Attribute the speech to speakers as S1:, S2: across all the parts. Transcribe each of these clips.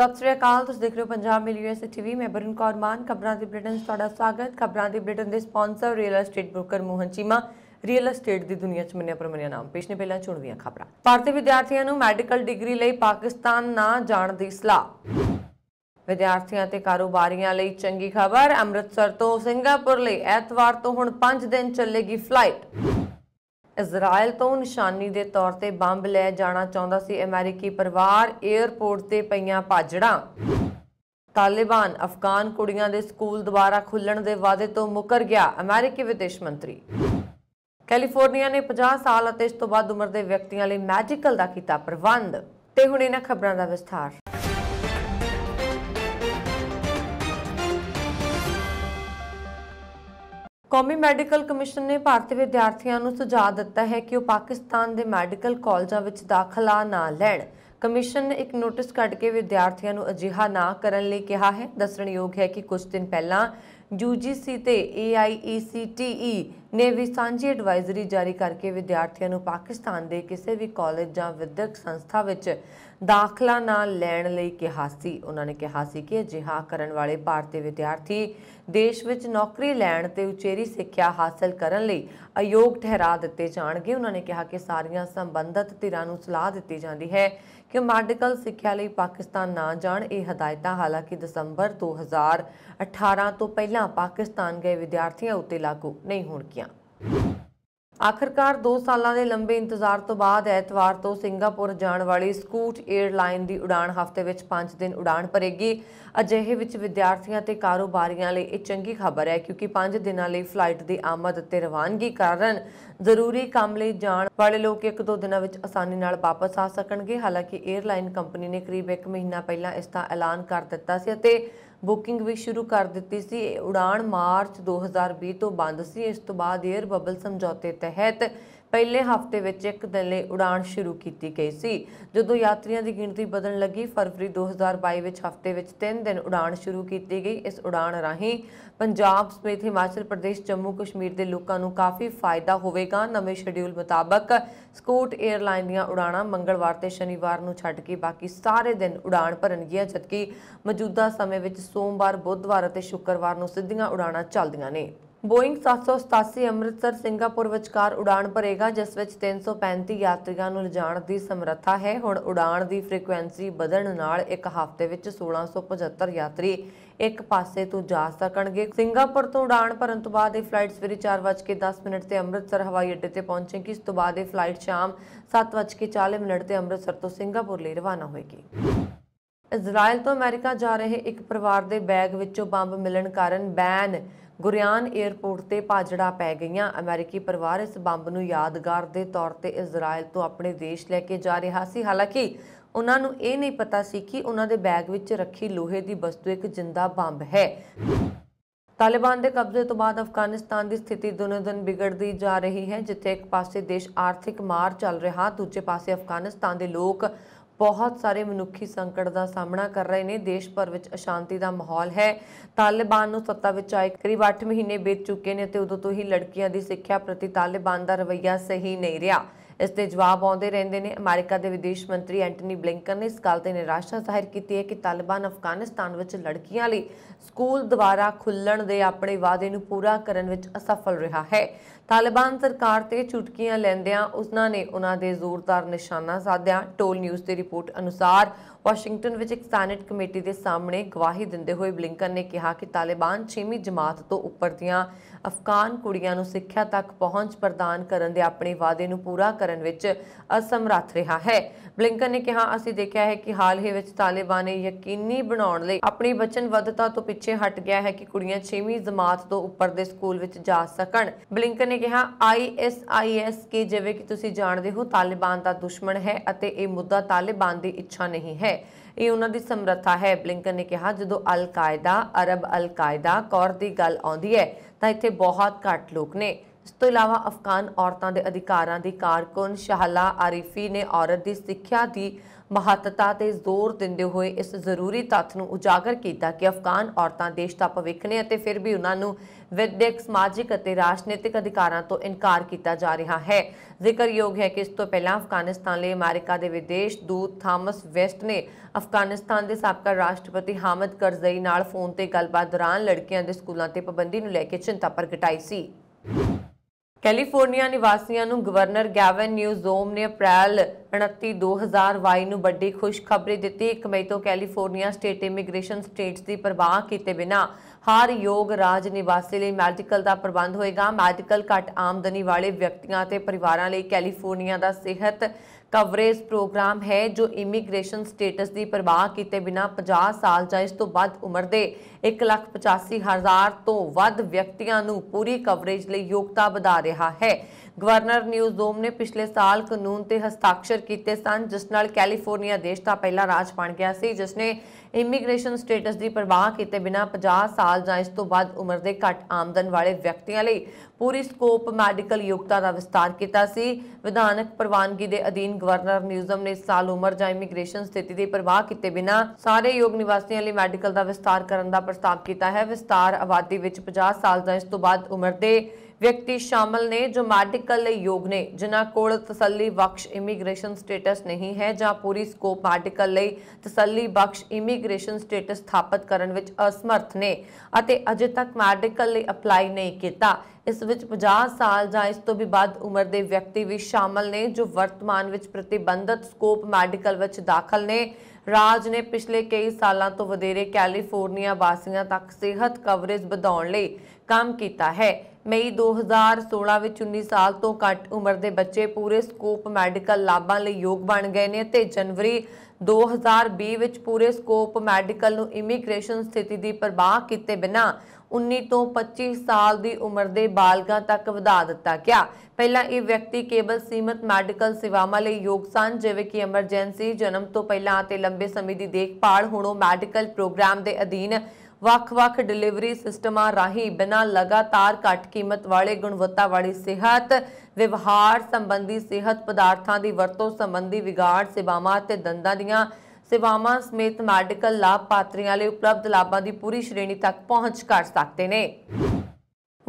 S1: ਸਤਿ ਸ੍ਰੀ ਅਕਾਲ ਤੁਸੀਂ ਦੇਖ ਰਹੇ ਹੋ ਪੰਜਾਬ ਯੂਐਸ ਟੀਵੀ ਮੈਂ ਬਰਨ ਕੌਰ ਮਾਨ ਖਬਰਾਂ ਦੇ ਬ੍ਰਿਟਨ ਤੁਹਾਡਾ ਸਵਾਗਤ ਖਬਰਾਂ ਦੀ ਬ੍ਰਿਟਨ ਦੇ sponsor real estate broker Mohan Cheema real estate ਦੀ ਦੁਨੀਆ 'ਚ ਮੰਨਿਆ ਪਰਮਨਿਆ ਨਾਮ ਪੇਸ਼ ਨੇ ਪਹਿਲਾਂ ਚੁਣਵੀਆਂ ਖਬਰਾਂ ਭਾਰਤੀ ਵਿਦਿਆਰਥੀਆਂ ਨੂੰ ਮੈਡੀਕਲ ਡਿਗਰੀ ਲਈ ਪਾਕਿਸਤਾਨ ਨਾ ਜਾਣ ਦੀ ਸਲਾਹ ਵਿਦਿਆਰਥੀਆਂ ਤੇ ਕਾਰੋਬਾਰੀਆਂ ਲਈ ਚੰਗੀ ਖਬਰ ਅੰਮ੍ਰਿਤਸਰ ਤੋਂ ਸਿੰਗਾਪੁਰ ਲਈ ਐਤਵਾਰ ਤੋਂ ਹੁਣ 5 ਦਿਨ ਚੱਲੇਗੀ ਫਲਾਈਟ ਇਜ਼ਰਾਈਲ ਤੋਂ ਨਿਸ਼ਾਨੀ ਦੇ ਤੌਰ ਤੇ ਬੰਬ ਲੈ ਜਾਣਾ ਚਾਹੁੰਦਾ ਸੀ ਅਮਰੀਕੀ ਪਰਿਵਾਰ 에ਅਰਪੋਰਟ ਤੇ ਪਈਆਂ ਪਾਜੜਾਂ ਤਾਲਿਬਾਨ ਅਫਗਾਨ ਕੁੜੀਆਂ ਦੇ ਸਕੂਲ ਦੁਬਾਰਾ ਖੁੱਲਣ ਦੇ ਵਾਅਦੇ ਤੋਂ ਮੁਕਰ ਗਿਆ ਅਮਰੀਕੀ ਵਿਦੇਸ਼ ਮੰਤਰੀ ਕੈਲੀਫੋਰਨੀਆ ਨੇ 50 ਸਾਲ ਅਤੇ ਇਸ ਤੋਂ ਵੱਧ ਉਮਰ ਦੇ ਵਿਅਕਤੀਆਂ ਲਈ ਮੈਜੀਕਲ ਦਾ ਕੀਤਾ ਪ੍ਰਬੰਧ ਤੇ ਹੁਣ ਇਹਨਾਂ ਖਬਰਾਂ ਦਾ ਵਿਸਥਾਰ ਕੌਮੀ ਮੈਡੀਕਲ ਕਮਿਸ਼ਨ ਨੇ ਭਾਰਤੀ ਵਿਦਿਆਰਥੀਆਂ ਨੂੰ ਸੁਝਾਅ ਦਿੱਤਾ ਹੈ ਕਿ ਉਹ ਪਾਕਿਸਤਾਨ ਦੇ ਮੈਡੀਕਲ ਕਾਲਜਾਂ ਵਿੱਚ ਦਾਖਲਾ ਨਾ ਲੈਣ ਕਮਿਸ਼ਨ ਨੇ ਇੱਕ ਨੋਟਿਸ ਕੱਢ ਕੇ ਵਿਦਿਆਰਥੀਆਂ ਨੂੰ ਅਜਿਹਾ ਨਾ ਕਰਨ ਲਈ ਕਿਹਾ ਹੈ ਦੱਸਣਯੋਗ ਹੈ ਕਿ ਕੁਝ ਦਿਨ ਪਹਿਲਾਂ UGC ਤੇ AIECTE ਨੇ ਵੀ ਸਾਂਝੀ ਐਡਵਾਈਜ਼ਰੀ ਜਾਰੀ ਕਰਕੇ ਵਿਦਿਆਰਥੀਆਂ ਨੂੰ ਪਾਕਿਸਤਾਨ ਦੇ ਕਿਸੇ ਵੀ ਕਾਲਜ ਜਾਂ ਵਿਦਿਅਕ ਸੰਸਥਾ ਵਿੱਚ ਦਾਖਲਾ ਨਾ ਲੈਣ ਲਈ ਕਿਹਾ ਸੀ ਉਹਨਾਂ ਨੇ ਕਿਹਾ ਸੀ ਕਿ ਅਜਿਹਾ ਕਰਨ ਵਾਲੇ ਭਾਰਤੀ ਵਿਦਿਆਰਥੀ ਦੇਸ਼ ਵਿੱਚ ਨੌਕਰੀ ਲੈਣ ਤੇ ਉਚੇਰੀ ਸਿੱਖਿਆ ਹਾਸਲ ਕਰਨ ਲਈ ਅਯੋਗ ਠਹਿਰਾ ਦਿੱਤੇ ਜਾਣਗੇ ਉਹਨਾਂ ਨੇ ਕਿਹਾ ਕਿ ਸਾਰੀਆਂ ਸੰਬੰਧਤ ਧਿਰਾਂ ਨੂੰ ਸਲਾਹ ਦਿੱਤੀ ਜਾਂਦੀ ਹੈ ਕਿ ਮੈਡੀਕਲ ਸਿੱਖਿਆ ਲਈ ਪਾਕਿਸਤਾਨ ਨਾ ਜਾਣ ਇਹ ਹਦਾਇਤਾਂ ਹਾਲਾਂਕਿ ਦਸੰਬਰ 2018 ਤੋਂ ਪਹਿਲਾਂ ਪਾਕਿਸਤਾਨ ਗਏ ਵਿਦਿਆਰਥੀਆਂ ਉੱਤੇ ਲਾਗੂ ਨਹੀਂ ਹੋਣਗੀਆਂ ਆਖਰਕਾਰ 2 ਸਾਲਾਂ ਦੇ ਲੰਬੇ ਇੰਤਜ਼ਾਰ ਤੋਂ ਬਾਅਦ ਐਤਵਾਰ ਤੋਂ ਸਿੰਗਾਪੁਰ ਜਾਣ ਵਾਲੀ ਸਕੂਟ 에ਅਰਲਾਈਨ ਦੀ ਉਡਾਣ ਹਫ਼ਤੇ ਵਿੱਚ 5 ਦਿਨ ਉਡਾਣ ਭਰੇਗੀ ਅਜਿਹੇ ਵਿੱਚ ਵਿਦਿਆਰਥੀਆਂ ਤੇ ਕਾਰੋਬਾਰੀਆਂ ਲਈ ਇਹ ਚੰਗੀ ਖਬਰ ਹੈ ਕਿਉਂਕਿ 5 ਦਿਨਾਂ ਲਈ ਫਲਾਈਟ ਦੀ ਆਮਦ ਤੇ ਰਵਾਨਗੀ ਕਾਰਨ ਜ਼ਰੂਰੀ ਕੰਮ ਲਈ ਜਾਣ ਵਾਲੇ ਲੋਕ ਇੱਕ ਦੋ ਦਿਨਾਂ ਵਿੱਚ ਆਸਾਨੀ ਨਾਲ ਵਾਪਸ ਆ ਸਕਣਗੇ ਹਾਲਾਂਕਿ 에ਅਰਲਾਈਨ ਕੰਪਨੀ ਨੇ ਕਰੀਬ 1 ਮਹੀਨਾ ਪਹਿਲਾਂ ਇਸ ਦਾ ਐਲਾਨ ਕਰ ਦਿੱਤਾ ਸੀ ਅਤੇ ਬੁਕਿੰਗ ਵੀ ਸ਼ੁਰੂ ਕਰ ਦਿੱਤੀ ਸੀ ਉਡਾਣ ਮਾਰਚ 2020 ਤੋਂ ਬੰਦ ਸੀ ਇਸ ਤੋਂ ਬਾਅਦ 에ਅਰ ਬਬਲ ਸਮਝੌਤੇ ਤਹਿਤ ਪਹਿਲੇ ਹਫ਼ਤੇ ਵਿੱਚ ਇੱਕ ਦਿਨ ਲਈ ਉਡਾਣ ਸ਼ੁਰੂ ਕੀਤੀ ਗਈ ਸੀ ਜਦੋਂ ਯਾਤਰੀਆਂ ਦੀ ਗਿਣਤੀ ਵਧਣ ਲੱਗੀ ਫਰਵਰੀ 2022 ਵਿੱਚ ਹਫ਼ਤੇ ਵਿੱਚ 3 ਦਿਨ ਉਡਾਣ ਸ਼ੁਰੂ ਕੀਤੀ ਗਈ ਇਸ ਉਡਾਣ ਰਾਹੀਂ ਪੰਜਾਬ ਸਮੇਤ ਹਿਮਾਚਲ ਪ੍ਰਦੇਸ਼ ਜੰਮੂ ਕਸ਼ਮੀਰ ਦੇ ਲੋਕਾਂ ਨੂੰ ਕਾਫੀ ਫਾਇਦਾ ਹੋਵੇਗਾ ਨਵੇਂ ਸ਼ਡਿਊਲ ਮੁਤਾਬਕ ਸਕੂਟ 에ਅਰਲਾਈਨ ਦੀਆਂ ਉਡਾਣਾਂ ਮੰਗਲਵਾਰ ਤੇ ਸ਼ਨੀਵਾਰ ਨੂੰ ਛੱਡ ਕੇ ਬਾਕੀ ਸਾਰੇ ਦਿਨ ਉਡਾਣ ਭਰਨਗੀਆਂ ਜਦਕਿ ਮੌਜੂਦਾ ਸਮੇਂ ਵਿੱਚ ਸੋਮਵਾਰ ਬੁੱਧਵਾਰ ਅਤੇ ਸ਼ੁੱਕਰਵਾਰ ਨੂੰ ਸਿੱਧੀਆਂ ਉਡਾਣਾਂ ਚੱਲਦੀਆਂ ਨੇ ਬੋਇੰਗ 787 ਅੰਮ੍ਰਿਤਸਰ ਸਿੰਗਾਪੁਰ ਵਿਚਕਾਰ ਉਡਾਣ ਭਰੇਗਾ ਜਿਸ ਵਿੱਚ 335 ਯਾਤਰੀਆਂ ਨੂੰ ਲਿਜਾਣ ਦੀ ਸਮਰੱਥਾ ਹੈ ਹੁਣ ਉਡਾਣ ਦੀ ਫ੍ਰੀਕੁਐਂਸੀ ਵਧਣ ਨਾਲ ਇੱਕ ਹਫ਼ਤੇ ਵਿੱਚ 1675 ਯਾਤਰੀ ਇੱਕ ਪਾਸੇ ਤੋਂ ਜਾ ਸਕਣਗੇ ਸਿੰਗਾਪੁਰ ਤੋਂ ਉਡਾਣ ਭਰਨ ਤੋਂ ਬਾਅਦ ਇਹ ਫਲਾਈਟ ਸਵੇਰੇ 4:10 ਮਿੰਟ ਤੇ ਅੰਮ੍ਰਿਤਸਰ ਹਵਾਈ ਅੱਡੇ ਤੇ ਪਹੁੰਚੇਗੀ ਇਸ ਤੋਂ ਬਾਅਦ ਇਹ ਫਲਾਈਟ ਸ਼ਾਮ 7:40 ਮਿੰਟ ਤੇ ਅੰਮ੍ਰਿਤਸਰ ਤੋਂ ਸਿੰਗਾਪੁਰ ਲਈ ਰਵਾਨਾ ਹੋਏਗੀ ਇਜ਼ਰਾਈਲ ਤੋਂ ਅਮਰੀਕਾ ਜਾ ਰਹੇ ਇੱਕ ਪਰਿਵਾਰ ਦੇ ਬੈਗ ਵਿੱਚੋਂ ਬੰਬ ਮਿਲਣ ਕਾਰਨ ਬੈਨ ਗੁਰਿਆਨ 에어ਪੋਰਟ ਤੇ ਪਾਜੜਾ ਪੈ ਗਈਆਂ ਅਮਰੀਕੀ ਪਰਿਵਾਰ ਇਸ ਬੰਬ ਨੂੰ ਯਾਦਗਾਰ ਦੇ ਤੌਰ ਤੇ ਇਜ਼ਰਾਈਲ ਤੋਂ ਆਪਣੇ ਦੇਸ਼ ਲੈ ਕੇ ਜਾ ਰਿਹਾ ਸੀ ਹਾਲਾਂਕਿ ਉਹਨਾਂ ਨੂੰ ਇਹ ਨਹੀਂ ਪਤਾ ਸੀ ਕਿ ਉਹਨਾਂ ਦੇ ਬੈਗ ਵਿੱਚ ਰੱਖੀ ਲੋਹੇ ਦੀ ਵਸਤੂ ਇੱਕ ਜਿੰਦਾ ਬੰਬ ਹੈ ਤਾਲਿਬਾਨ ਦੇ ਕਬਜ਼ੇ ਤੋਂ ਬਾਅਦ ਅਫਗਾਨਿਸਤਾਨ ਦੀ ਸਥਿਤੀ ਦਿਨੋ-ਦਿਨ ਵਿਗੜਦੀ ਜਾ ਰਹੀ ਹੈ ਜਿੱਥੇ ਇੱਕ ਪਾਸੇ ਦੇਸ਼ ਆਰਥਿਕ ਮਾਰ ਚੱਲ ਰਿਹਾ ਦੂਜੇ ਪਾਸੇ ਅਫਗਾਨਿਸਤਾਨ ਦੇ ਲੋਕ ਬਹੁਤ ਸਾਰੇ ਮਨੁੱਖੀ ਸੰਕਟ ਦਾ ਸਾਹਮਣਾ ਕਰ ਰਹੇ ਨੇ ਦੇਸ਼ ਭਰ ਵਿੱਚ ਅਸ਼ਾਂਤੀ ਦਾ ਮਾਹੌਲ ਹੈ ਤਾਲਿਬਾਨ ਨੂੰ ਸੱਤਾ ਵਿੱਚ ਆਏ ਕਰੀਬ 8 ਮਹੀਨੇ ਬੀਤ ਚੁੱਕੇ ਨੇ ਤੇ ਉਦੋਂ ਤੋਂ ਹੀ ਲੜਕੀਆਂ ਦੀ ਸਿੱਖਿਆ ਪ੍ਰਤੀ ਤਾਲਿਬਾਨ ਦਾ ਰਵੱਈਆ ਸਹੀ ਨਹੀਂ ਰਿਹਾ ਇਸ ਤੇ ਜਵਾਬ ਆਉਂਦੇ ਰਹਿੰਦੇ ਨੇ ਅਮਰੀਕਾ ਦੇ ਵਿਦੇਸ਼ ਮੰਤਰੀ ਐਂਟਨੀ ਬਲਿੰਕਨ ਨੇ ਇਸ ਗੱਲ ਤੇ ਨਿਰਾਸ਼ਾ ਜ਼ਾਹਿਰ ਕੀਤੀ ਹੈ ਕਿ ਤਾਲਿਬਾਨ ਅਫਗਾਨਿਸਤਾਨ ਵਿੱਚ ਲੜਕੀਆਂ ਲਈ ਸਕੂਲ ਦੁਆਰਾ ਖੁੱਲਣ ਦੇ ਆਪਣੇ ਵਾਅਦੇ ਨੂੰ ਪੂਰਾ ਕਰਨ ਵਿੱਚ ਅਸਫਲ ਰਿਹਾ ਹੈ ਤਾਲਿਬਾਨ ਸਰਕਾਰ ਤੇ ਚੁਟਕੀਆਂ ਲੈਂਦਿਆਂ ਉਸਨਾਂ ਨੇ ਉਹਨਾਂ ਦੇ ਜ਼ੋਰਦਾਰ ਨਿਸ਼ਾਨਾ ਸਾਧਿਆ ਟੋਲ ਨਿਊਜ਼ ਦੀ ਰਿਪੋਰਟ ਅਨੁਸਾਰ ਵਾਸ਼ਿੰਗਟਨ ਵਿੱਚ ਇੱਕ ਸੈਨੇਟ ਕਮੇਟੀ ਦੇ ਸਾਹਮਣੇ ਗਵਾਹੀ ਦਿੰਦੇ ਹੋਏ ਬਲਿੰਕਨ ਨੇ ਕਿਹਾ ਕਿ ਤਾਲਿਬਾਨ 6ਵੀਂ ਜਮਾਤ ਤੋਂ ਉੱਪਰ ਦੀਆਂ ਅਫਗਾਨ ਕੁੜੀਆਂ ਨੂੰ ਸਿੱਖਿਆ ਤੱਕ ਪਹੁੰਚ ਪ੍ਰਦਾਨ ਕਰਨ ਦੇ ਆਪਣੇ ਵਾਅਦੇ ਨੂੰ ਪੂਰਾ ਕਰਨ ਵਿੱਚ ਅਸਮਰੱਥ ਰਿਹਾ ਹੈ ਬਲਿੰਕਨ ਨੇ ਕਿਹਾ ਅਸੀਂ ਦੇਖਿਆ ਹੈ ਕਿ ਹਾਲ ਹੀ ਵਿੱਚ ਤਾਲਿਬਾਨ ਨੇ ਯਕੀਨੀ ਬਣਾਉਣ ਲਈ ਆਪਣੀ ਵਚਨਬੱਧਤਾ ਤੋਂ ਪਿੱਛੇ ਹਟ ਗਿਆ ਹੈ ਕਿ ਕੁੜੀਆਂ 6ਵੀਂ ਜਮਾਤ ਤੋਂ ਉੱਪਰ ਦੇ ਸਕੂਲ ਵਿੱਚ ਜਾ ਸਕਣ ਬਲਿੰਕਨ ਨੇ ਕਿਹਾ ਆਈਐਸਆਈਐਸ ਕੇ ਜਿਵੇਂ ਕਿ ਤੁਸੀਂ ਜਾਣਦੇ ਹੋ ਤਾਲਿਬਾਨ ਦਾ ਦੁਸ਼ਮਣ ਹੈ ਅਤੇ ਇਹ ਮੁੱਦਾ ਤਾਲਿਬਾਨ ਦੀ ਇੱਛਾ ਨਹੀਂ ਹੈ ਇਹ ਉਹਨਾਂ ਦੀ ਸਮਰੱਥਾ ਹੈ ਬਲਿੰਕਨ ਨੇ ਕਿਹਾ ਜਦੋਂ ਅਲ ਕਾਇਦਾ ਅਰਬ ਅਲ ਕਾਇਦਾ ਕੌਰ ਦੀ ਗੱਲ ਆਉਂਦੀ ਹੈ ਤਾਂ ਇੱਥੇ ਬਹੁਤ ਘੱਟ ਲੋਕ ਨੇ ਇਸ ਤੋਂ ਇਲਾਵਾ ਅਫਗਾਨ ਔਰਤਾਂ ਦੇ ਅਧਿਕਾਰਾਂ ਦੀ ਕਾਰਕੁਨ ਸ਼ਹਲਾ ਆਰੀਫੀ ਨੇ ਔਰਤ ਦੀ ਸਿੱਖਿਆ ਦੀ ਮਹੱਤਤਾ ਤੇ ਜ਼ੋਰ ਦਿੰਦੇ ਹੋਏ ਇਸ ਜ਼ਰੂਰੀ ਤੱਥ ਨੂੰ ਉਜਾਗਰ ਕੀਤਾ ਕਿ ਅਫਗਾਨ ਔਰਤਾਂ ਦੇਸ਼ ਦਾ ਭਵਿੱਖ ਨੇ ਅਤੇ ਫਿਰ ਵੀ ਉਹਨਾਂ ਨੂੰ ਵਿਦਿਅਕ ਸਮਾਜਿਕ ਅਤੇ ਰਾਜਨੀਤਿਕ ਅਧਿਕਾਰਾਂ ਤੋਂ ਇਨਕਾਰ ਕੀਤਾ ਜਾ ਰਿਹਾ ਹੈ ਜ਼ਿਕਰਯੋਗ ਹੈ ਕਿ ਇਸ ਤੋਂ ਪਹਿਲਾਂ ਅਫਗਾਨਿਸਤਾਨ ਲਈ ਅਮਰੀਕਾ ਦੇ ਵਿਦੇਸ਼ ਦੂਤ ਥਾਮਸ ਵੈਸਟ ਨੇ ਅਫਗਾਨਿਸਤਾਨ ਦੇ ਸਾਬਕਾ ਰਾਸ਼ਟਰਪਤੀ ਹਾਮਦ ਕਰਜ਼ਈ ਨਾਲ ਫੋਨ ਤੇ ਗੱਲਬਾਤ ਦੌਰਾਨ ਲੜਕੀਆਂ ਦੇ ਸਕੂਲਾਂ ਤੇ ਪਾਬੰਦੀ ਨੂੰ ਲੈ ਕੇ ਚਿੰਤਾ ਪ੍ਰਗਟਾਈ ਸੀ ਕੈਲੀਫੋਰਨੀਆ ਨਿਵਾਸੀਆਂ ਨੂੰ ਗਵਰਨਰ ਗੈਵਨ ਨਿਊਜ਼ੋਮ ਨੇ ਅਪ੍ਰੈਲ 29 2022 ਨੂੰ ਵੱਡੀ ਖੁਸ਼ਖਬਰੀ ਦਿੱਤੀ 1 ਮਈ ਤੋਂ ਕੈਲੀਫੋਰਨੀਆ ਸਟੇਟ ਇਮੀਗ੍ਰੇਸ਼ਨ ਸਟੇਟਸ ਦੀ ਪਰਵਾਹ ਕੀਤੇ ਬਿਨਾ ਹਰ ਯੋਗ ਰਾਜ ਨਿਵਾਸੀ ਲਈ ਮੈਡੀਕਲ ਦਾ ਪ੍ਰਬੰਧ ਹੋਏਗਾ ਮੈਡੀਕਲ ਘੱਟ ਆਮਦਨੀ ਵਾਲੇ ਵਿਅਕਤੀਆਂ ਤੇ ਪਰਿਵਾਰਾਂ ਲਈ ਕੈਲੀਫੋਰਨੀਆ ਦਾ ਸਿਹਤ ਕਵਰੇਜ ਪ੍ਰੋਗਰਾਮ ਹੈ ਜੋ ਇਮੀਗ੍ਰੇਸ਼ਨ ਸਟੇਟਸ ਦੀ ਪਰਵਾਹ ਕੀਤੇ ਬਿਨਾ 50 ਸਾਲ ਜਾਂ ਇਸ ਤੋਂ ਵੱਧ ਉਮਰ ਦੇ 185000 ਤੋਂ ਵੱਧ ਵਿਅਕਤੀਆਂ ਨੂੰ ਪੂਰੀ ਕਵਰੇਜ ਲਈ ਯੋਗਤਾ ਵਧਾ ਰਿਹਾ ਹੈ ਗਵਰਨਰ ਨਿਊਜ਼ੋਮ ਨੇ ਪਿਛਲੇ ਸਾਲ ਕਾਨੂੰਨ ਤੇ ਹਸਤਾਖਰ ਕੀਤੇ ਸਨ ਜਿਸ ਨਾਲ ਕੈਲੀਫੋਰਨੀਆ ਦੇਸ਼ ਦਾ ਪਹਿਲਾ ਰਾਜ ਬਣ ਗਿਆ ਸੀ ਜਿਸ ਨੇ ਇਮੀਗ੍ਰੇਸ਼ਨ ਸਟੇਟਸ ਦੀ ਪਰਵਾਹ ਕੀਤੇ ਬਿਨਾ 50 ਸਾਲ ਜਾਂ ਇਸ ਤੋਂ ਵੱਧ ਉਮਰ ਦੇ ਘੱਟ ਆਮਦਨ ਵਾਲੇ ਵਿਅਕਤੀਆਂ ਲਈ ਪੂਰੀ ਸਕੋਪ ਮੈਡੀਕਲ ਯੋਗਤਾ ਦਾ ਵਿਸਤਾਰ ਕੀਤਾ ਸੀ ਵਿਧਾਨਕ ਪ੍ਰਵਾਨਗੀ ਦੇ ਅਧੀਨ ਗਵਰਨਰ ਨਿਊਜ਼ਮ ਨੇ ਸਾਲ ਉਮਰ ਜਾਂ ਇਮੀਗ੍ਰੇਸ਼ਨ ਸਥਿਤੀ ਦੀ ਪਰਵਾਹ ਕੀਤੇ ਬਿਨਾ ਸਾਰੇ ਯੋਗ ਨਿਵਾਸੀਆਂ ਲਈ ਮੈਡੀਕਲ ਦਾ ਵਿਸਤਾਰ ਕਰਨ ਦਾ ਪ੍ਰਸਤਾਵ ਕੀਤਾ ਹੈ ਵਿਸਤਾਰ ਆਬਾਦੀ ਵਿੱਚ 50 ਸਾਲ ਜਾਂ ਇਸ ਤੋਂ ਵੱਧ ਉਮਰ ਦੇ ਵਿਅਕਤੀ ਸ਼ਾਮਲ ਨੇ ਜੋ ਮੈਡੀਕਲ ਲਈ ਯੋਗ ਨੇ ਜਿਨ੍ਹਾਂ ਕੋਲ ਤਸੱਲੀ ਬਖਸ਼ ਇਮੀਗ੍ਰੇਸ਼ਨ ਸਟੇਟਸ ਨਹੀਂ ਹੈ ਜਾਂ ਪੂਰੀ ਸਕੋਪ ਮੈਡੀਕਲ ਲਈ ਤਸੱਲੀ ਬਖਸ਼ ਇਮੀਗ੍ਰੇਸ਼ਨ ਸਟੇਟਸ ਸਥਾਪਿਤ ਕਰਨ ਵਿੱਚ ਅਸਮਰਥ ਨੇ ਅਤੇ ਅਜੇ ਤੱਕ ਮੈਡੀਕਲ ਲਈ ਅਪਲਾਈ ਨਹੀਂ ਕੀਤਾ ਇਸ ਵਿੱਚ 50 ਸਾਲ ਜਾਂ ਇਸ ਤੋਂ ਵੀ ਵੱਧ ਉਮਰ ਦੇ ਵਿਅਕਤੀ ਵੀ ਸ਼ਾਮਲ ਨੇ ਜੋ ਵਰਤਮਾਨ ਵਿੱਚ ਪ੍ਰਤੀਬੰਧਤ ਸਕੋਪ ਮੈਡੀਕਲ ਵਿੱਚ ਦਾਖਲ ਨੇ ਰਾਜ ਨੇ ਪਿਛਲੇ ਕਈ ਸਾਲਾਂ ਤੋਂ ਵਧੇਰੇ ਕੈਲੀਫੋਰਨੀਆ ਵਾਸੀਆਂ ਤੱਕ ਸਿਹਤ ਕਵਰੇਜ ਵਧਾਉਣ ਲਈ ਕੰਮ ਕੀਤਾ ਹੈ ਮਈ 2016 ਵਿੱਚ 19 ਸਾਲ ਤੋਂ ਘੱਟ ਉਮਰ ਦੇ ਬੱਚੇ ਪੂਰੇ ਸਕੋਪ ਮੈਡੀਕਲ ਲਾਭਾਂ ਲਈ ਯੋਗ ਬਣ ਗਏ ਨੇ ਤੇ ਜਨਵਰੀ 2020 ਵਿੱਚ ਪੂਰੇ ਸਕੋਪ ਮੈਡੀਕਲ ਨੂੰ ਇਮੀਗ੍ਰੇਸ਼ਨ ਸਥਿਤੀ ਦੀ ਪਰਵਾਹ ਕੀਤੇ ਬਿਨਾ 19 ਤੋਂ 25 ਸਾਲ ਦੀ ਉਮਰ ਦੇ ਬਾਲਗਾਂ ਤੱਕ ਵਧਾ ਦਿੱਤਾ ਗਿਆ ਪਹਿਲਾਂ ਇਹ ਵਿਅਕਤੀ ਕੇਵਲ ਸੀਮਤ ਮੈਡੀਕਲ ਸੇਵਾਵਾਂ ਲਈ ਯੋਗ ਸਨ ਜਿਵੇਂ ਕਿ ਐਮਰਜੈਂਸੀ ਜਨਮ ਤੋਂ ਪਹਿਲਾਂ ਅਤੇ ਲੰਬੇ ਸਮੇਂ ਦੀ ਦੇਖਭਾਲ ਹੁਣ ਮੈਡੀਕਲ ਪ੍ਰੋਗਰਾਮ ਦੇ ਅਧੀਨ ਵੱਖ-ਵੱਖ ਡਿਲੀਵਰੀ ਸਿਸਟਮਾਂ ਰਾਹੀਂ ਬਿਨਾਂ ਲਗਾਤਾਰ ਘੱਟ ਕੀਮਤ ਵਾਲੇ ਗੁਣਵੱਤਾ ਵਾਲੀ ਸਿਹਤ ਵਿਵਹਾਰ ਸੰਬੰਧੀ ਸਿਹਤ ਪਦਾਰਥਾਂ ਦੀ ਵਰਤੋਂ ਸੰਬੰਧੀ ਵਿਗਾੜ ਸੇਵਾਵਾਂ ਅਤੇ ਦੰਦਾਂ ਦੀਆਂ ਸੇਵਾਵਾਂ ਸਮੇਤ ਮੈਡੀਕਲ ਲਾਭਪਾਤਰੀਆਂ ਲਈ ਉਪਲਬਧ ਲਾਭਾਂ ਦੀ ਪੂਰੀ ਸ਼੍ਰੇਣੀ ਤੱਕ ਪਹੁੰਚ ਕਰ ਸਕਦੇ ਨੇ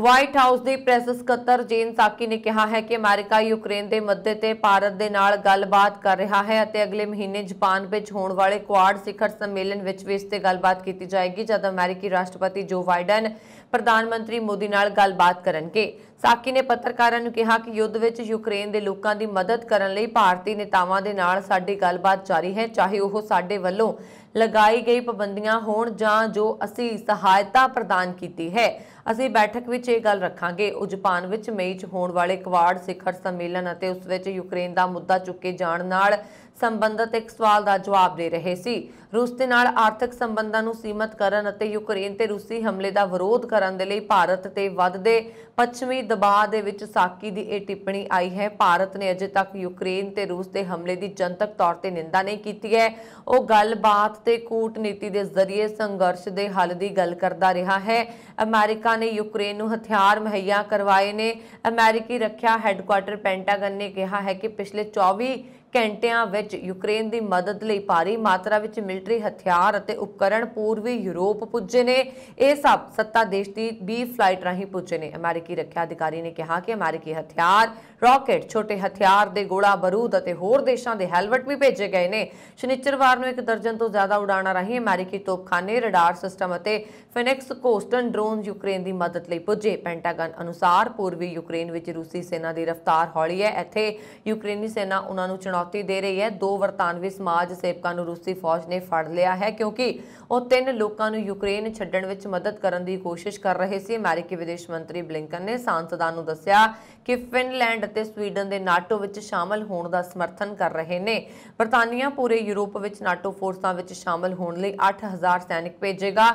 S1: ਵਾਈਟ ਹਾਊਸ ਦੇ ਪ੍ਰੈਸ ਸਕੱਤਰ ਜੇਨ ਸਾਕੀ ਨੇ ਕਿਹਾ ਹੈ ਕਿ ਅਮਰੀਕਾ ਯੂਕਰੇਨ ਦੇ ਮੁੱਦੇ ਤੇ ਭਾਰਤ ਦੇ ਨਾਲ ਗੱਲਬਾਤ ਕਰ ਰਿਹਾ ਹੈ ਅਤੇ ਅਗਲੇ ਮਹੀਨੇ ਜਾਪਾਨ ਵਿੱਚ ਹੋਣ ਵਾਲੇ ਕੁਆਡ ਸਿਖਰ ਸੰਮੇਲਨ ਵਿੱਚ ਵੀ ਇਸ ਤੇ ਗੱਲਬਾਤ ਕੀਤੀ ਜਾਏਗੀ ਜਦ ਅਮਰੀਕੀ ਰਾਸ਼ਟਰਪਤੀ ਜੋ ਬਾਈਡਨ ਪ੍ਰਧਾਨ ਮੰਤਰੀ ਮੋਦੀ ਨਾਲ ਗੱਲਬਾਤ ਕਰਨਗੇ ਸਾਕੀ ਨੇ ਪੱਤਰਕਾਰਾਂ ਨੂੰ ਕਿਹਾ ਕਿ ਯੁੱਧ ਵਿੱਚ ਯੂਕਰੇਨ ਦੇ ਲੋਕਾਂ ਦੀ ਮਦਦ ਕਰਨ ਲਈ ਭਾਰਤੀ ਨੇਤਾਵਾਂ ਦੇ ਨਾਲ ਸਾਡੀ ਗੱਲਬਾਤ ਜਾਰੀ ਹੈ ਚਾਹੇ ਉਹ ਸਾਡੇ ਵੱਲੋਂ ਲਗਾਈ ਗਈ ਪਾਬੰਦੀਆਂ ਹੋਣ ਜਾਂ ਜੋ ਅਸੀਂ ਸਹਾਇਤਾ ਪ੍ਰਦਾਨ ਕੀਤੀ ਹੈ ਅਸੀਂ ਬੈਠਕ ਵਿੱਚ ਇਹ ਗੱਲ ਰੱਖਾਂਗੇ ਜਪਾਨ ਵਿੱਚ ਮਈ 'ਚ ਹੋਣ ਵਾਲੇ ਕੁਆਡ ਸਿਖਰ ਸੰਮੇਲਨ ਅਤੇ ਉਸ ਵਿੱਚ ਯੂਕਰੇਨ ਦਾ ਮੁੱਦਾ ਚੁੱਕੇ ਜਾਣ ਨਾਲ ਸੰਬੰਧਤ ਇੱਕ ਸਵਾਲ ਦਾ ਜਵਾਬ ਦੇ ਰਹੇ ਸੀ ਰੂਸ ਦੇ ਨਾਲ ਆਰਥਿਕ ਸੰਬੰਧਾਂ ਨੂੰ ਸੀਮਤ ਕਰਨ ਅਤੇ ਯੂਕਰੇਨ ਤੇ ਰੂਸੀ ਹਮਲੇ ਦਾ ਵਿਰੋਧ ਕਰਨ ਦੇ ਲਈ ਭਾਰਤ ਤੇ ਵੱਧਦੇ ਪੱਛਮੀ ਦਬਾਅ ਦੇ ਵਿੱਚ ਸਾਕੀ ਦੀ ਇਹ ਟਿੱਪਣੀ ਆਈ ਹੈ ਭਾਰਤ ਨੇ ਅਜੇ ਤੱਕ ਯੂਕਰੇਨ ਤੇ ਰੂਸ ਦੇ ਹਮਲੇ ਦੀ ਜਨਤਕ ਤੌਰ ਤੇ ਨਿੰਦਾ ਨਹੀਂ ਕੀਤੀ ਹੈ ਉਹ ਗੱਲਬਾਤ ਹਫ਼ਤੇ ਕੂਟਨੀਤੀ ਦੇ ਜ਼ਰੀਏ ਸੰਘਰਸ਼ ਦੇ ਹੱਲ ਦੀ ਗੱਲ ਕਰਦਾ ਰਿਹਾ ਹੈ ਅਮਰੀਕਾ ਨੇ ਯੂਕਰੇਨ ਨੂੰ ਹਥਿਆਰ ਮੁਹੱਈਆ ਕਰਵਾਏ ਨੇ ਅਮਰੀਕੀ ਰੱਖਿਆ ਹੈੱਡਕੁਆਰਟਰ ਪੈਂਟਾਗਨ ਨੇ ਕਿਹਾ ਹੈ ਕਿ ਪਿਛਲੇ 24 ਘੰਟਿਆਂ ਵਿੱਚ ਯੂਕਰੇਨ ਦੀ ਮਦਦ ਲਈ ਭਾਰੀ ਮਾਤਰਾ ਵਿੱਚ ਮਿਲਟਰੀ ਹਥਿਆਰ ਅਤੇ ਉਪਕਰਣ ਪੂਰਬੀ ਯੂਰਪ ਪੁੱਜੇ ਨੇ ਇਹ ਸਭ ਸੱਤਾ ਦੇਸ਼ ਦੀ 20 ਫਲਾਈਟ ਰਾਹੀਂ ਪੁੱਜੇ ਨੇ ਅਮਰੀਕੀ ਰੱਖਿਆ ਅਧਿਕਾਰੀ ਨੇ ਕਿਹਾ ਕਿ ਅਮਰੀਕੀ ਹਥਿਆਰ ਰਾਕੇਟ ਛੋਟੇ ਹਥਿਆਰ ਦੇ ਗੋਲਾ ਬਾਰੂਦ ਅਤੇ ਹੋਰ ਦੇਸ਼ਾਂ ਦੇ ਹੈਲਮਟ ਵੀ ਭੇਜੇ ਗਏ ਨੇ ਸ਼ਨੀਚਰਵਾਰ ਨੂੰ ਇੱਕ ਦਰਜਨ ਤੋਂ ਜ਼ਿਆਦਾ ਉਡਾਣਾਂ ਰਹੀ ਅਮਰੀਕੀ ਤੋਪਖਾਨੇ ਰਡਾਰ ਸਿਸਟਮ ਅਤੇ ਫਿਨਿਕਸ ਕੋਸਟਨ ਡਰੋਨ ਯੂਕਰੇਨ ਦੀ ਮਦਦ ਲਈ ਪੁੱਜੇ ਪੈਂਟਾਗਨ ਅਨੁਸਾਰ ਪੂਰਬੀ ਯੂਕਰੇਨ ਵਿੱਚ ਰੂਸੀ ਸੈਨਾ ਦੀ ਰਫ਼ਤਾਰ ਹੌਲੀ ਹੈ ਇੱਥੇ ਯੂਕਰੇਨੀ ਸੈਨਾ ਉਹਨਾਂ ਨੂੰ ਚੁਣੌਤੀ ਦੇ ਰਹੀ ਹੈ ਦੋ ਵਰਤਾਨਵੀ ਸਮਾਜ ਸੇਵਕਾਂ ਨੂੰ ਰੂਸੀ ਫੌਜ ਨੇ ਫੜ ਲਿਆ ਹੈ ਕਿਉਂਕਿ ਉਹ ਤਿੰਨ ਲੋਕਾਂ ਨੂੰ ਯੂਕਰੇਨ ਛੱਡਣ ਵਿੱਚ ਮਦਦ ਕਰਨ ਦੀ ਕੋਸ਼ਿਸ਼ ਕਰ ਰਹੇ ਸੀ ਅਮਰੀਕੀ ਵਿਦੇਸ਼ ਮੰਤਰੀ ਬਲਿੰਕਨ ਨੇ ਸਾਂਸਦਾਂ ਨੂੰ ਦੱਸਿਆ ਕਿ ਫਿਨਲੈਂਡ ਅਤੇ ਸਵੀਡਨ ਦੇ ਨਾਟੋ ਵਿੱਚ ਸ਼ਾਮਲ ਹੋਣ ਦਾ ਸਮਰਥਨ ਕਰ ਰਹੇ ਨੇ ਬਰਤਾਨੀਆ ਪੂਰੇ ਯੂਰਪ ਵਿੱਚ ਨਾਟੋ ਫੋਰਸਾਂ ਵਿੱਚ ਸ਼ਾਮਲ ਹੋਣ ਲਈ 8000 ਸੈਨਿਕ ਭੇਜੇਗਾ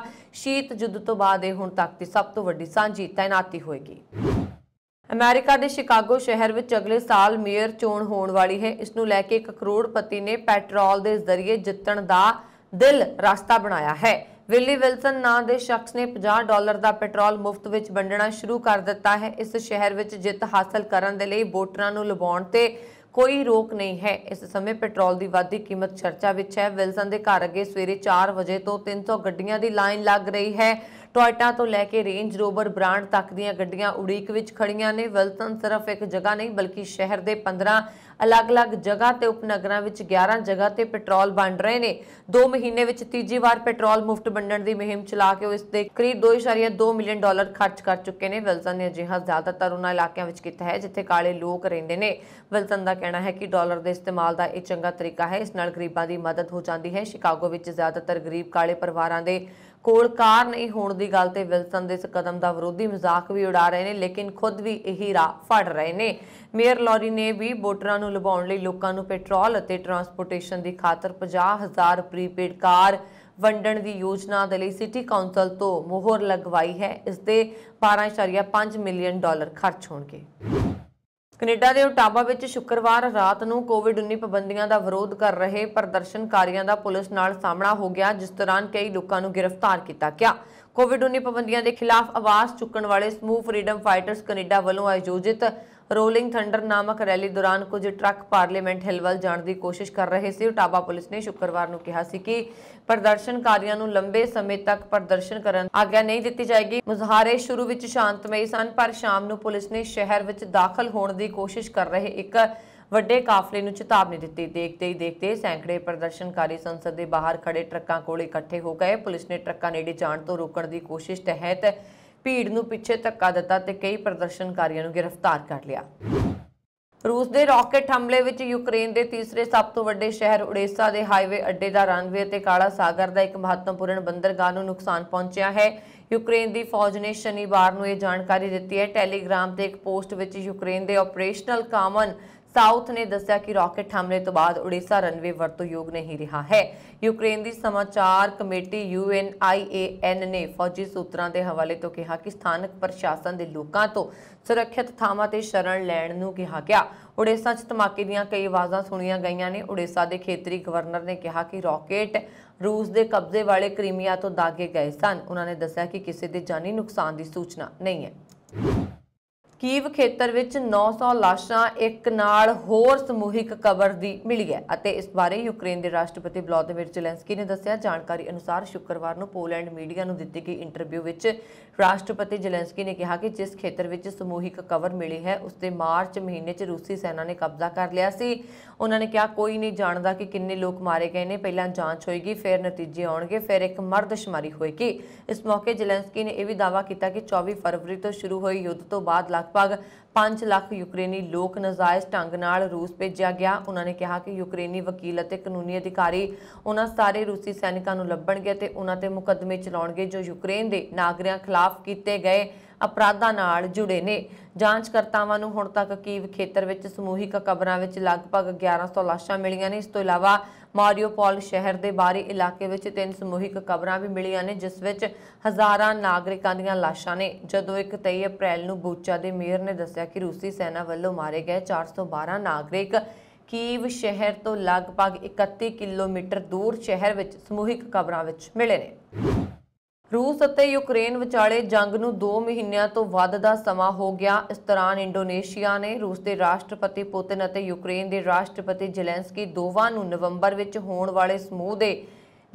S1: ਸ਼ੀਤ ਜੁੱਧ ਤੋਂ ਬਾਅਦ ਇਹ ਹੁਣ ਤੱਕ ਦੀ ਸਭ ਤੋਂ ਵੱਡੀ ਸਾਂਝੀ ਤਾਇਨਾਤੀ ਹੋਏਗੀ ਅਮਰੀਕਾ ਦੇ ਸ਼ਿਕਾਗੋ ਸ਼ਹਿਰ ਵਿੱਚ ਅਗਲੇ ਸਾਲ ਮੇਅਰ ਚੋਣ ਹੋਣ ਵਾਲੀ ਹੈ ਇਸ ਨੂੰ ਲੈ ਕੇ ਇੱਕ ਕਰੋੜਪਤੀ ਨੇ ਪੈਟਰੋਲ ਦੇ ਜ਼ਰੀਏ ਜਿੱਤਣ ਦਾ ਦਿਲ ਰਸਤਾ ਬਣਾਇਆ ਹੈ ਵਿਲੀ ਵਿਲਸਨ ਨਾਂ ਦੇ ਸ਼ਖਸ ਨੇ 50 ਡਾਲਰ ਦਾ ਪੈਟਰੋਲ ਮੁਫਤ ਵਿੱਚ ਵੰਡਣਾ ਸ਼ੁਰੂ ਕਰ ਦਿੱਤਾ ਹੈ ਇਸ ਸ਼ਹਿਰ ਵਿੱਚ ਜਿੱਤ ਹਾਸਲ ਕਰਨ ਦੇ ਲਈ ਵੋਟਰਾਂ ਨੂੰ ਲਵਾਉਣ ਤੇ ਕੋਈ ਰੋਕ ਨਹੀਂ ਹੈ ਇਸ ਸਮੇਂ ਪੈਟਰੋਲ ਦੀ ਵਾਧੀ ਕੀਮਤ ਚਰਚਾ ਵਿੱਚ ਹੈ ਵਿਲਸਨ ਦੇ ਘਰ ਅੱਗੇ ਸਵੇਰੇ 4 ਵਜੇ ਤੋਂ 300 ਗੱਡੀਆਂ ਦੀ ਲਾਈਨ ਲੱਗ ਰਹੀ ਹੈ ਟੋਇਟਾ ਤੋਂ ਲੈ ਕੇ ਰੇਂਜ ਰੋਵਰ ਬ੍ਰਾਂਡ ਤੱਕ ਦੀਆਂ ਗੱਡੀਆਂ ਉਡੀਕ ਵਿੱਚ ਖੜੀਆਂ ਨੇ ਵਿਲਸਨ ਸਿਰਫ ਇੱਕ ਜਗ੍ਹਾ ਨਹੀਂ ਬਲਕਿ ਸ਼ਹਿਰ ਦੇ 15 ਅਲੱਗ-ਅਲੱਗ ਜਗ੍ਹਾ ਤੇ ਉਪਨਗਰਾਂ ਵਿੱਚ 11 ਜਗ੍ਹਾ ਤੇ ਪੈਟਰੋਲ ਵੰਡ ਰਹੇ ਨੇ 2 ਮਹੀਨੇ ਵਿੱਚ ਤੀਜੀ ਵਾਰ ਪੈਟਰੋਲ ਮੁਫਤ ਵੰਡਣ ਦੀ ਮਹਿੰਮ ਚਲਾ ਕੇ ਉਹ ਇਸ ਦੇ ਕਰੀਬ 2.2 ਮਿਲੀਅਨ ਡਾਲਰ ਖਰਚ ਕਰ ਚੁੱਕੇ ਨੇ ਵਿਲਸਨ ਨੇ ਅਜਿਹਾ ਜ਼ਿਆਦਾਤਰ ਉਹਨਾਂ ਇਲਾਕਿਆਂ ਵਿੱਚ ਕੀਤਾ ਹੈ ਜਿੱਥੇ ਕਾਲੇ ਲੋਕ ਰਹਿੰਦੇ ਨੇ ਵਲਤਨ ਦਾ ਕਹਿਣਾ ਹੈ ਕਿ ਡਾਲਰ ਦੇ ਇਸਤੇਮਾਲ ਦਾ ਇਹ ਚੰਗਾ ਤਰੀਕਾ ਹੈ ਇਸ ਨਾਲ ਗਰੀਬਾਂ ਦੀ ਮਦਦ ਹੋ ਜਾਂਦੀ ਹੈ ਸ਼ਿਕਾਗੋ ਵਿੱਚ ਜ਼ਿਆਦਾਤਰ ਗਰੀਬ ਕਾਲੇ ਪਰਿਵਾਰਾਂ ਦੇ ਕੋਲ ਕਾਰ ਨਹੀਂ ਹੋਣ ਦੀ ਗੱਲ ਤੇ ਵਿਲਸਨ ਦੇ ਇਸ ਕਦਮ ਦਾ ਵਿਰੋਧੀ ਮਜ਼ਾਕ ਵੀ ਉਡਾ ਰਹੇ ਨੇ ਲੇਕਿਨ ਖੁਦ ਵੀ ਇਹੀ ਰਾਹ ਫੜ ਰਹੇ ਨੇ ਮੇਅਰ ਲੌਰੀ ਨੇ ਵੀ ਵੋਟਰਾਂ ਨੂੰ ਲੁਭਾਉਣ ਲਈ ਲੋਕਾਂ ਨੂੰ ਪੈਟਰੋਲ ਅਤੇ ਟਰਾਂਸਪੋਰਟੇਸ਼ਨ ਦੀ ਖਾਤਰ 50000 ਪ੍ਰੀਪੇਡ ਕਾਰ ਵੰਡਣ ਦੀ ਯੋਜਨਾ ਦੇ ਲਈ ਸਿਟੀ ਕਾਉਂਸਲ ਤੋਂ ਮੋਹਰ ਲਗਵਾਈ ਹੈ ਇਸ ਦੇ 12.5 ਮਿਲੀਅਨ ਡਾਲਰ ਖਰਚ ਹੋਣਗੇ ਕੈਨੇਡਾ ਦੇ ਓਟਾਵਾ ਵਿੱਚ ਸ਼ੁੱਕਰਵਾਰ ਰਾਤ ਨੂੰ ਕੋਵਿਡ-19 ਪਾਬੰਦੀਆਂ ਦਾ ਵਿਰੋਧ ਕਰ ਰਹੇ ਪ੍ਰਦਰਸ਼ਨਕਾਰੀਆਂ ਦਾ ਪੁਲਿਸ ਨਾਲ ਸਾਹਮਣਾ ਹੋ ਗਿਆ ਜਿਸ ਦੌਰਾਨ ਕਈ ਲੋਕਾਂ ਨੂੰ ਗ੍ਰਿਫਤਾਰ ਕੀਤਾ ਗਿਆ ਕੋਵਿਡ-19 ਪਾਬੰਦੀਆਂ ਦੇ ਖਿਲਾਫ ਆਵਾਜ਼ ਚੁੱਕਣ ਵਾਲੇ ਸਮੂਹ ਫਰੀडम ਫਾਈਟਰਸ ਕੈਨੇਡਾ ਵੱਲੋਂ ਆਯੋਜਿਤ ਰੋਲਿੰਗ ਥੰਡਰ ਨਾਮਕ ਰੈਲੀ ਦੌਰਾਨ ਕੁਝ ਟਰੱਕ ਪਾਰਲੀਮੈਂਟ ਹਿੱਲ ਵੱਲ ਜਾਣ ਦੀ ਕੋਸ਼ਿਸ਼ ਕਰ ਰਹੇ ਸੀ ਉਟਾਵਾ ਪੁਲਿਸ ਨੇ ਸ਼ੁੱਕਰਵਾਰ ਨੂੰ ਕਿਹਾ ਸੀ ਕਿ ਪ੍ਰਦਰਸ਼ਨਕਾਰੀਆਂ ਨੂੰ ਲੰਬੇ ਸਮੇਂ ਤੱਕ ਪ੍ਰਦਰਸ਼ਨ ਕਰਨ ਆਗਿਆ ਨਹੀਂ ਦਿੱਤੀ ਜਾਏਗੀ ਮੁਜ਼ਾਹਰੇ ਸ਼ੁਰੂ ਵਿੱਚ ਸ਼ਾਂਤਮਈ ਸਨ ਪਰ ਸ਼ਾਮ ਨੂੰ ਪੁਲਿਸ ਨੇ ਸ਼ਹਿਰ ਵਿੱਚ ਦਾਖਲ ਹੋਣ ਦੀ ਕੋਸ਼ਿਸ਼ ਕਰ ਰਹੇ ਇੱਕ ਵੱਡੇ ਕਾਫਲੇ ਨੂੰ ਚੇਤਾਵਨੀ ਦਿੱਤੀ ਦੇਖਦੇ ਹੀ ਦੇਖਦੇ ਸੈਂਕੜੇ ਪ੍ਰਦਰਸ਼ਨਕਾਰੀ ਸੰਸਦ ਦੇ ਬਾਹਰ ਖੜੇ ਟਰੱਕਾਂ ਕੋਲ ਇਕੱਠੇ ਹੋ ਗਏ ਪੁਲਿਸ ਨੇ ਟਰੱਕਾਂ ਨੇੜੇ ਜਾਣ ਤੋਂ ਰੋਕਣ ਦੀ ਕੋਸ਼ਿਸ਼ ਤਹਿਤ ਭੀੜ ਨੂੰ ਪਿੱਛੇ ਧੱਕਾ ਦਿੱਤਾ ਤੇ ਕਈ ਪ੍ਰਦਰਸ਼ਨਕਾਰੀਆਂ ਨੂੰ ਗ੍ਰਿਫਤਾਰ ਕਰ ਲਿਆ ਰੂਸ ਦੇ ਰਾਕਟ ਹਮਲੇ ਵਿੱਚ ਯੂਕਰੇਨ ਦੇ ਤੀਸਰੇ ਸਭ ਤੋਂ ਵੱਡੇ ਸ਼ਹਿਰ ਓਡੇਸਾ ਦੇ ਹਾਈਵੇ ਅੱਡੇ ਦਾ ਰਨਵੇ ਅਤੇ ਕਾਲਾ ਸਾਗਰ ਦਾ ਇੱਕ ਮਹੱਤਵਪੂਰਨ ਬੰਦਰਗਾਹ ਨੂੰ ਨੁਕਸਾਨ ਪਹੁੰਚਿਆ ਹੈ ਯੂਕਰੇਨ ਦੀ ਫੌਜ ਨੇ ਸ਼ਨੀਵਾਰ ਨੂੰ ਇਹ ਜਾਣਕਾਰੀ ਦਿੱਤੀ ਹੈ ਟੈਲੀਗ੍ਰਾਮ ਤੇ ਇੱਕ ਪੋਸਟ ਵਿੱਚ ਯੂਕਰੇਨ ਦੇ ਆਪਰੇਸ਼ਨਲ ਕਾਮਨ ਸਾਊਥ ਨੇ ਦੱਸਿਆ ਕਿ ਰਾਕਟ ਹਮਲੇ ਤੋਂ ਬਾਅਦ ਓਡੀਸ਼ਾ ਰਨਵੇ ਵਰਤੋਯੋਗ ਨਹੀਂ ਰਿਹਾ ਹੈ ਯੂਕਰੇਨ ਦੀ ਸਮਾਚਾਰ ਕਮੇਟੀ ਯੂਐਨਆਈਏਐਨ ਨੇ ਫੌਜੀ ਸੂਤਰਾਂ ਦੇ ਹਵਾਲੇ ਤੋਂ ਕਿਹਾ ਕਿ ਸਥਾਨਕ ਪ੍ਰਸ਼ਾਸਨ ਦੇ ਲੋਕਾਂ ਤੋਂ ਸੁਰੱਖਿਅਤ ਥਾਵਾਂ ਤੇ ਸ਼ਰਣ ਲੈਣ ਨੂੰ ਕਿਹਾ ਗਿਆ ਓਡੀਸ਼ਾ 'ਚ ਧਮਾਕੇ ਦੀਆਂ ਕਈ ਆਵਾਜ਼ਾਂ ਸੁਣੀਆਂ ਗਈਆਂ ਨੇ ਓਡੀਸ਼ਾ ਦੇ ਖੇਤਰੀ ਗਵਰਨਰ ਨੇ ਕਿਹਾ ਕਿ ਰਾਕਟ ਰੂਸ ਦੇ ਕਬਜ਼ੇ ਵਾਲੇ ਕ੍ਰੀਮੀਆ ਤੋਂ ਦਾਗੇ ਗਏ ਸਨ ਉਹਨਾਂ ਨੇ ਦੱਸਿਆ ਕਿ ਕਿਸੇ ਦੇ ਜਾਨੀ ਨੁਕਸਾਨ ਦੀ ਸੂਚਨਾ ਨਹੀਂ ਹੈ ਕੀਵ ਖੇਤਰ ਵਿੱਚ 900 ਲਾਸ਼ਾਂ ਇੱਕ ਨਾਲ ਹੋਰ ਸਮੂਹਿਕ ਕਬਰ ਦੀ ਮਿਲੀ ਹੈ ਅਤੇ ਇਸ ਬਾਰੇ ਯੂਕਰੇਨ ਦੇ ਰਾਸ਼ਟਰਪਤੀ ਵਲਾਦੀਮੀਰ ਜ਼ੈਲੈਂਸਕੀ ਨੇ ਦੱਸਿਆ ਜਾਣਕਾਰੀ ਅਨੁਸਾਰ ਸ਼ੁੱਕਰਵਾਰ ਨੂੰ ਪੋਲੈਂਡ ਮੀਡੀਆ ਨੂੰ ਦਿੱਤੀ ਗਈ ਇੰਟਰਵਿਊ ਵਿੱਚ ਰਾਸ਼ਟਰਪਤੀ ਜ਼ੈਲੈਂਸਕੀ ਨੇ ਕਿਹਾ ਕਿ ਜਿਸ ਖੇਤਰ ਵਿੱਚ ਸਮੂਹਿਕ ਕਬਰ ਮਿਲੀ ਹੈ ਉਸ ਤੇ ਮਾਰਚ ਮਹੀਨੇ 'ਚ ਰੂਸੀ ਸੈਨਾ ਨੇ ਕਬਜ਼ਾ ਕਰ ਲਿਆ ਸੀ ਉਹਨਾਂ ਨੇ ਕਿਹਾ ਕੋਈ ਨਹੀਂ ਜਾਣਦਾ ਕਿ ਕਿੰਨੇ ਲੋਕ ਮਾਰੇ ਗਏ ਨੇ ਪਹਿਲਾਂ ਜਾਂਚ ਹੋਏਗੀ ਫਿਰ ਨਤੀਜੇ ਆਉਣਗੇ ਫਿਰ ਇੱਕ ਮਰਦਸ਼ਮਾਰੀ ਹੋਏਗੀ ਇਸ ਮੌਕੇ ਜ਼ੈਲੈਂਸਕੀ ਨੇ ਇਹ ਵੀ ਦਾਅਵਾ ਕੀਤਾ ਕਿ 24 ਫਰਵਰੀ ਤੋਂ ਸ਼ੁਰੂ ਹੋਈ ਯੁੱਧ ਤੋਂ ਬਾਅਦ paga 5 ਲੱਖ ਯੂਕਰੇਨੀ ਲੋਕ ਨਜਾਇਜ਼ ਢੰਗ ਨਾਲ ਰੂਸ ਭੇਜਿਆ ਗਿਆ ਉਹਨਾਂ ਨੇ ਕਿਹਾ ਕਿ ਯੂਕਰੇਨੀ ਵਕੀਲ ਅਤੇ ਕਾਨੂੰਨੀ ਅਧਿਕਾਰੀ ਉਹਨਾਂ ਸਾਰੇ ਰੂਸੀ ਸੈਨਿਕਾਂ ਨੂੰ ਲੱਭਣਗੇ ਤੇ ਉਹਨਾਂ ਤੇ ਮੁਕੱਦਮੇ ਚਲਾਉਣਗੇ ਜੋ ਯੂਕਰੇਨ ਦੇ ਨਾਗਰਿਕਾਂ ਖਿਲਾਫ ਕੀਤੇ ਗਏ ਅਪਰਾਧਾਂ ਨਾਲ ਜੁੜੇ ਨੇ ਜਾਂਚਕਰਤਾਵਾਂ ਨੂੰ ਹੁਣ ਤੱਕ ਕੀਵ ਖੇਤਰ ਵਿੱਚ ਸਮੂਹਿਕ ਕਬਰਾਂ ਵਿੱਚ ਲਗਭਗ 1100 ਲਾਸ਼ਾਂ ਮਿਲੀਆਂ ਨੇ ਇਸ ਤੋਂ ਇਲਾਵਾ ਮਾਰੀਓਪੋਲ ਸ਼ਹਿਰ ਦੇ ਬਾਹਰੀ ਇਲਾਕੇ ਵਿੱਚ ਤਿੰਨ ਸਮੂਹਿਕ ਕਬਰਾਂ ਵੀ ਮਿਲੀਆਂ ਨੇ ਜਿਸ ਵਿੱਚ ਹਜ਼ਾਰਾਂ ਨਾਗਰਿਕਾਂ ਦੀਆਂ ਲਾਸ਼ਾਂ ਨੇ ਜਦੋਂ 1 23 ਅਪ੍ਰੈਲ ਨੂੰ ਬੂਚਾ ਦੇ ਮੇਅਰ ਨੇ ਦੱਸਿਆ ਕਿ ਰੂਸੀ ਸੈਨਾ ਵੱਲੋਂ ਮਾਰੇ ਗਏ 412 ਨਾਗਰਿਕ ਕੀਵ ਸ਼ਹਿਰ ਤੋਂ ਲਗਭਗ 31 ਕਿਲੋਮੀਟਰ ਦੂਰ ਸ਼ਹਿਰ ਵਿੱਚ ਸਮੂਹਿਕ ਕਬਰਾਂ ਵਿੱਚ ਮਿਲੇ ਨੇ ਰੂਸ ਅਤੇ ਯੂਕਰੇਨ ਵਿਚਾਲੇ ਜੰਗ ਨੂੰ 2 ਮਹੀਨਿਆਂ ਤੋਂ ਵੱਧ ਦਾ ਸਮਾਂ ਹੋ ਗਿਆ ਇਸ ਤਰ੍ਹਾਂ ਇੰਡੋਨੇਸ਼ੀਆ ਨੇ ਰੂਸ ਦੇ ਰਾਸ਼ਟਰਪਤੀ ਪੁਤਿਨ ਅਤੇ ਯੂਕਰੇਨ ਦੇ ਰਾਸ਼ਟਰਪਤੀ ਜ਼ੈਲੈਂਸਕੀ ਦੋਵਾਂ ਨੂੰ ਨਵੰਬਰ ਵਿੱਚ ਹੋਣ ਵਾਲੇ ਸਮੂਹ ਦੇ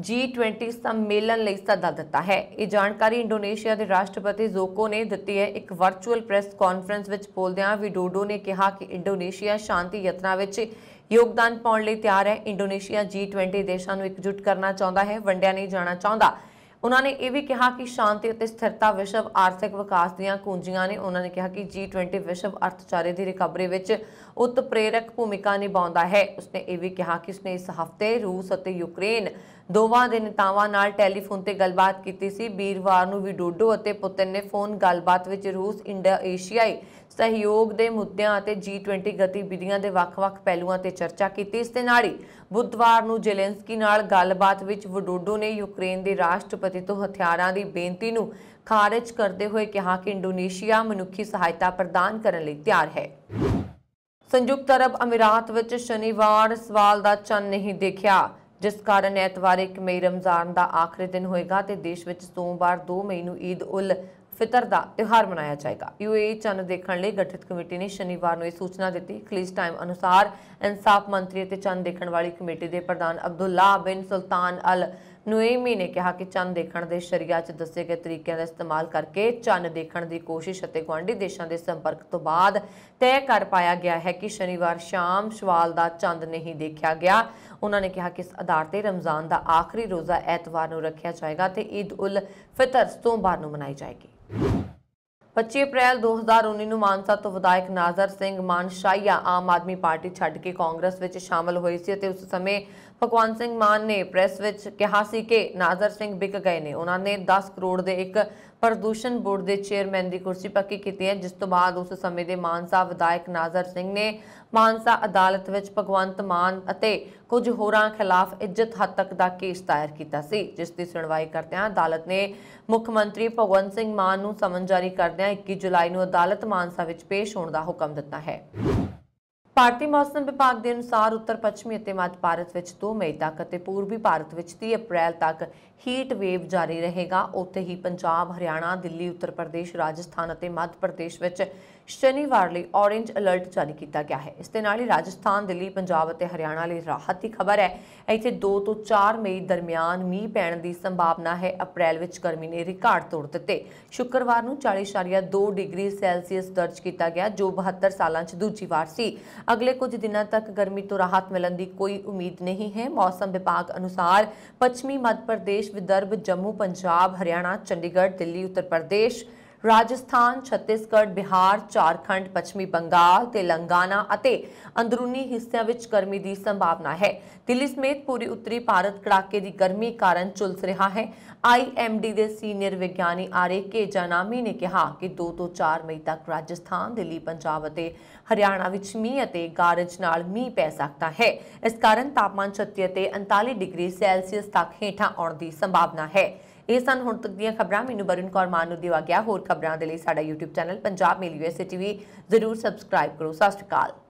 S1: G20 ਸੰਮੇਲਨ ਲਈ ਸੱਦਾ ਦਿੱਤਾ ਹੈ ਇਹ ਜਾਣਕਾਰੀ ਇੰਡੋਨੇਸ਼ੀਆ ਦੇ ਰਾਸ਼ਟਰਪਤੀ ਜ਼ੋਕੋ ਨੇ ਦਿੱਤੀ ਹੈ ਇੱਕ ਵਰਚੁਅਲ ਪ੍ਰੈਸ ਕਾਨਫਰੰਸ ਵਿੱਚ ਬੋਲਦਿਆਂ ਵਿਡੋਡੋ ਨੇ ਕਿਹਾ ਕਿ ਇੰਡੋਨੇਸ਼ੀਆ ਸ਼ਾਂਤੀ ਯਤਨਾਂ ਵਿੱਚ ਯੋਗਦਾਨ ਪਾਉਣ ਲਈ ਤਿਆਰ ਹੈ ਇੰਡੋਨੇਸ਼ੀਆ G20 ਦੇਸ਼ਾਂ ਨੂੰ ਇਕਜੁੱਟ ਕਰਨਾ ਚਾਹੁੰਦਾ ਹੈ ਵੰਡਿਆ ਨਹੀਂ ਜਾਣਾ ਚਾਹੁੰਦਾ ਉਹਨਾਂ ਨੇ ਇਹ ਵੀ ਕਿਹਾ ਕਿ ਸ਼ਾਂਤੀ ਅਤੇ ਸਥਿਰਤਾ ਵਿਸ਼ਵ ਆਰਥਿਕ ਵਿਕਾਸ ਦੀਆਂ ਕੁੰਜੀਆਂ ਨੇ ਉਹਨਾਂ ਨੇ ਕਿਹਾ ਕਿ G20 ਵਿਸ਼ਵ ਅਰਥਚਾਰੇ ਦੀ ਰਿਕਵਰੀ ਵਿੱਚ ਉਤਪ੍ਰੇਰਕ ਭੂਮਿਕਾ ਨਿਭਾਉਂਦਾ ਹੈ ਉਸਨੇ ਇਹ ਵੀ ਕਿਹਾ ਕਿ ਉਸਨੇ ਇਸ ਹਫ਼ਤੇ ਰੂਸ ਅਤੇ ਯੂਕਰੇਨ ਦੋਵਾਂ ਦੇ ਨੇਤਾਵਾਂ ਨਾਲ ਟੈਲੀਫੋਨ ਤੇ ਗੱਲਬਾਤ ਕੀਤੀ ਸੀ ਵੀਰਵਾਰ ਨੂੰ ਵਿਡੋਡੋ ਅਤੇ ਪੁਤਿਨ ਨੇ ਫੋਨ ਗੱਲਬਾਤ ਵਿੱਚ ਰੂਸ ਇੰਡਾ ਏਸ਼ੀਆਈ ਸਹਿਯੋਗ ਦੇ ਮੁੱਦਿਆਂ ਅਤੇ G20 ਗਤੀਵਿਧੀਆਂ ਦੇ ਵੱਖ-ਵੱਖ ਪਹਿਲੂਆਂ ਤੇ ਚਰਚਾ ਕੀਤੀ ਇਸ ਦੇ ਨਾਲ ਹੀ ਬੁੱਧਵਾਰ ਨੂੰ ਜੇਲੈਂਸਕੀ ਨਾਲ ਗੱਲਬਾਤ ਵਿੱਚ ਵਡੋਡੋ ਨੇ ਯੂਕਰੇਨ ਦੇ ਰਾਸ਼ਟਰਪਤੀ ਤੋਂ ਹਥਿਆਰਾਂ ਦੀ ਬੇਨਤੀ ਨੂੰ ਖਾਰਜ ਕਰਦੇ ਹੋਏ ਕਿਹਾ ਕਿ ਇੰਡੋਨੇਸ਼ੀਆ ਮਨੁੱਖੀ ਸਹਾਇਤਾ ਪ੍ਰਦਾਨ ਕਰਨ ਲਈ ਤਿਆਰ ਹੈ ਸੰਯੁਕਤ ਅਰਬ ਅਮੀਰਾਤ ਵਿੱਚ ਸ਼ਨੀਵਾਰ ਸਵਾਲ ਦਾ ਚੰਨ ਨਹੀਂ ਦੇਖਿਆ ਜਿਸ ਕਾਰਨ ਐਤਵਾਰ 1 ਮਈ ਰਮਜ਼ਾਨ ਦਾ ਆਖਰੀ ਦਿਨ ਹੋਏਗਾ ਤੇ ਦੇਸ਼ ਵਿੱਚ ਸੋਮਵਾਰ 2 ਮਈ ਨੂੰ ਈਦ ਉਲ ਫਿਤਰ ਦਾ ਤਿਉਹਾਰ ਮਨਾਇਆ ਜਾਏਗਾ ਯੂਏਈ ਚੰਨ ਦੇਖਣ ਲਈ ਗਠਿਤ ਕਮੇਟੀ ਨੇ ਸ਼ਨੀਵਾਰ ਨੂੰ ਇਹ ਸੂਚਨਾ ਦਿੱਤੀ ਖਲੀਜ ਟਾਈਮ ਅਨੁਸਾਰ ਇਨਸਾਫ ਮੰਤਰੀ ਅਤੇ ਚੰਨ ਦੇਖਣ ਵਾਲੀ ਕਮੇਟੀ ਦੇ ਪ੍ਰਧਾਨ ਅਬਦੁੱਲਾ ਬਿਨ ਸੁਲਤਾਨ ਅਲ ਨੂਇਮੀ ਨੇ ਕਿਹਾ ਕਿ ਚੰਨ ਦੇਖਣ ਦੇ ਸ਼ਰੀਆ 'ਚ ਦੱਸੇ ਗਏ ਤਰੀਕਿਆਂ ਦਾ ਇਸਤੇਮਾਲ ਕਰਕੇ ਚੰਨ ਦੇਖਣ ਦੀ ਕੋਸ਼ਿਸ਼ ਅਤੇ ਗਵਾਂਡੀ ਦੇਸ਼ਾਂ ਦੇ ਸੰਪਰਕ ਤੋਂ ਬਾਅਦ ਤੈਅ ਕਰ ਪਾਇਆ ਗਿਆ ਹੈ ਕਿ ਸ਼ਨੀਵਾਰ ਸ਼ਾਮ ਸ਼ਵਾਲ ਦਾ ਚੰਦ ਨਹੀਂ ਦੇਖਿਆ ਗਿਆ ਉਹਨਾਂ ਨੇ ਕਿਹਾ ਕਿ ਇਸ ਆਧਾਰ ਤੇ ਰਮਜ਼ਾਨ ਦਾ ਆਖਰੀ ਰੋਜ਼ਾ ਐਤਵਾਰ ਨੂੰ ਰੱਖਿਆ ਜਾਏਗਾ ਤੇ ਈਦ ਉਲ ਫਿਤਰ ਸੋਮਵਾਰ ਨੂੰ ਮਨਾਈ ਜਾਏਗੀ 25 ਅਪ੍ਰੈਲ 2019 ਨੂੰ ਮਾਨਸਾ ਤੋਂ ਵਿਧਾਇਕ ਨਾਜ਼ਰ ਸਿੰਘ ਮਾਨਸ਼ਾਇਆ ਆਮ ਆਦਮੀ ਪਾਰਟੀ ਛੱਡ ਕੇ ਕਾਂਗਰਸ ਵਿੱਚ ਸ਼ਾਮਲ ਹੋਏ ਸੀ ਅਤੇ ਉਸ ਸਮੇਂ ਭਗਵੰਤ ਸਿੰਘ ਮਾਨ ਨੇ ਪ੍ਰੈਸ ਵਿੱਚ ਕਿਹਾ ਸੀ ਕਿ ਨਾਜ਼ਰ ਸਿੰਘ ਵਿਕ ਗਏ ਨੇ ਉਹਨਾਂ ਨੇ 10 ਕਰੋੜ ਦੇ ਇੱਕ ਪ੍ਰਦੂਸ਼ਣ ਬੋਰਡ ਦੇ ਚੇਅਰਮੈਨ ਦੀ ਕੁਰਸੀ ਪੱਕੀ ਕੀਤੀ ਹੈ ਜਿਸ ਤੋਂ ਬਾਅਦ ਉਸ ਸਮੇਂ ਦੇ ਮਾਨਸਾ ਵਿਧਾਇਕ ਨਾਜ਼ਰ ਸਿੰਘ ਨੇ ਮਾਨਸਾ ਅਦਾਲਤ ਵਿੱਚ ਭਗਵੰਤ ਮਾਨ ਅਤੇ ਕੁਝ ਹੋਰਾਂ ਖਿਲਾਫ ਇੱਜ਼ਤ ਹੱਦ ਤੱਕ ਦਾ ਕੇਸ ਦਾਇਰ ਕੀਤਾ ਸੀ ਜਿਸ ਦੀ ਸੁਣਵਾਈ ਕਰਦਿਆਂ ਅਦਾਲਤ ਨੇ ਮੁੱਖ ਮੰਤਰੀ ਭਗਵੰਤ ਸਿੰਘ ਮਾਨ ਨੂੰ ਸਮਨ ਜਾਰੀ ਕਰਦਿਆਂ 21 ਜੁਲਾਈ ਨੂੰ ਅਦਾਲਤ ਮਾਨਸਾ ਵਿੱਚ ਪੇਸ਼ ਹੋਣ ਦਾ ਹੁਕਮ ਦਿੱਤਾ ਹੈ ਭਾਰਤੀ ਮੌਸਮ ਵਿਭਾਗ ਦੇ ਅਨੁਸਾਰ ਉੱਤਰ ਪੱਛਮੀ ਅਤੇ ਮੱਧ ਭਾਰਤ ਵਿੱਚ 2 ਮਈ ਤੱਕ ਅਤੇ ਪੂਰਬੀ ਭਾਰਤ ਵਿੱਚ 30 ਅਪ੍ਰੈਲ ਤੱਕ ਹੀਟ ਵੇਵ ਜਾਰੀ ਰਹੇਗਾ ਉੱਥੇ ਹੀ ਪੰਜਾਬ ਹਰਿਆਣਾ ਦਿੱਲੀ ਉੱਤਰ ਪ੍ਰਦੇਸ਼ ਰਾਜਸਥਾਨ ਅਤੇ ਮੱਧ ਪ੍ਰਦੇਸ਼ ਵਿੱਚ ਸ਼ਨੀਵਾਰ ਲਈ ਔਰੇਂਜ ਅਲਰਟ ਜਾਰੀ ਕੀਤਾ ਗਿਆ ਹੈ ਇਸ ਦੇ ਨਾਲ ਹੀ ਰਾਜਸਥਾਨ ਦਿੱਲੀ ਪੰਜਾਬ ਅਤੇ ਹਰਿਆਣਾ ਲਈ ਰਾਹਤ ਦੀ ਖਬਰ ਹੈ ਇੱਥੇ 2 ਤੋਂ 4 ਮਈ ਦਰਮਿਆਨ ਮੀਂਹ ਪੈਣ ਦੀ ਸੰਭਾਵਨਾ ਹੈ ਅਪ੍ਰੈਲ ਵਿੱਚ ਗਰਮੀ ਨੇ ਰਿਕਾਰਡ ਤੋੜ ਦਿੱਤੇ ਸ਼ੁੱਕਰਵਾਰ ਨੂੰ 40.2 ਡਿਗਰੀ ਸੈਲਸੀਅਸ ਦਰਜ ਕੀਤਾ ਗਿਆ ਜੋ 72 ਸਾਲਾਂ 'ਚ ਦੂਜੀ ਵਾਰ ਸੀ ਅਗਲੇ ਕੁਝ ਦਿਨਾਂ ਤੱਕ ਗਰਮੀ ਤੋਂ ਰਾਹਤ ਮਿਲਣ ਦੀ ਕੋਈ ਉਮੀਦ ਨਹੀਂ ਹੈ ਮੌਸਮ ਵਿਭਾਗ ਅਨੁਸਾਰ ਪੱਛਮੀ ਮੱਧ ਪ੍ਰਦੇਸ਼ ਵਿਦਰਭ ਜੰਮੂ ਪੰਜਾਬ ਹਰਿਆਣਾ ਚੰਡੀਗੜ੍ਹ ਦਿੱਲੀ ਉੱਤਰ ਪ੍ਰਦੇਸ਼ ਰਾਜਸਥਾਨ ਛੱਤੀਸਗੜ੍ਹ ਬਿਹਾਰ ਝਾਰਖੰਡ ਪੱਛਮੀ ਬੰਗਾਲ ਤੇਲੰਗਾਨਾ ਅਤੇ ਅੰਦਰੂਨੀ ਹਿੱਸਿਆਂ ਵਿੱਚ ਗਰਮੀ ਦੀ ਸੰਭਾਵਨਾ ਹੈ ਦਿੱਲੀ ਸਮੇਤ ਪੂਰੀ ਉੱਤਰੀ ਭਾਰਤ ਕੜਾਕੇ ਦੀ ਗਰਮੀ ਕਾਰਨ ਚੁਲਸ ਰਿਹਾ ਹੈ ਆਈਐਮਡੀ ਦੇ ਸੀਨੀਅਰ ਵਿਗਿਆਨੀ ਆਰਕੇ ਕੇ ਜਾਨਾਮੀ ਨੇ ਕਿਹਾ ਕਿ 2 ਤੋਂ 4 ਮਈ ਤੱਕ ਰਾਜਸਥਾਨ ਦਿੱਲੀ ਪੰਜਾਬ ਅਤੇ ਹਰਿਆਣਾ ਵਿੱਚ ਮੀਂਹ ਅਤੇ ਗਾਰਜ ਨਾਲ ਮੀਂਹ ਪੈ ਸਕਦਾ ਹੈ ਇਸ ਕਾਰਨ ਤਾਪਮਾਨ 36 ਅਤੇ 39 ਡਿਗਰੀ ਸੈਲਸੀਅਸ ਤੱਕ ਹੇਠਾਂ ਆਉਣ ਦੀ ਸੰਭਾਵਨਾ ਹੈ ਇਹ ਸਨ ਹੁਣ ਤੱਕ ਦੀਆਂ ਖਬਰਾਂ ਮੈਨੂੰ ਬਰਨ ਕੌਰ ਮਾਨ ਨੂੰ ਦਿਵਾ ਗਿਆ ਹੋਰ ਖਬਰਾਂ ਦੇ ਲਈ ਸਾਡਾ YouTube channel Punjab mail USA TV ਜ਼ਰੂਰ ਸਬਸਕ੍ਰਾਈਬ ਕਰੋ ਸਤਿ ਸ਼੍ਰੀ ਅਕਾਲ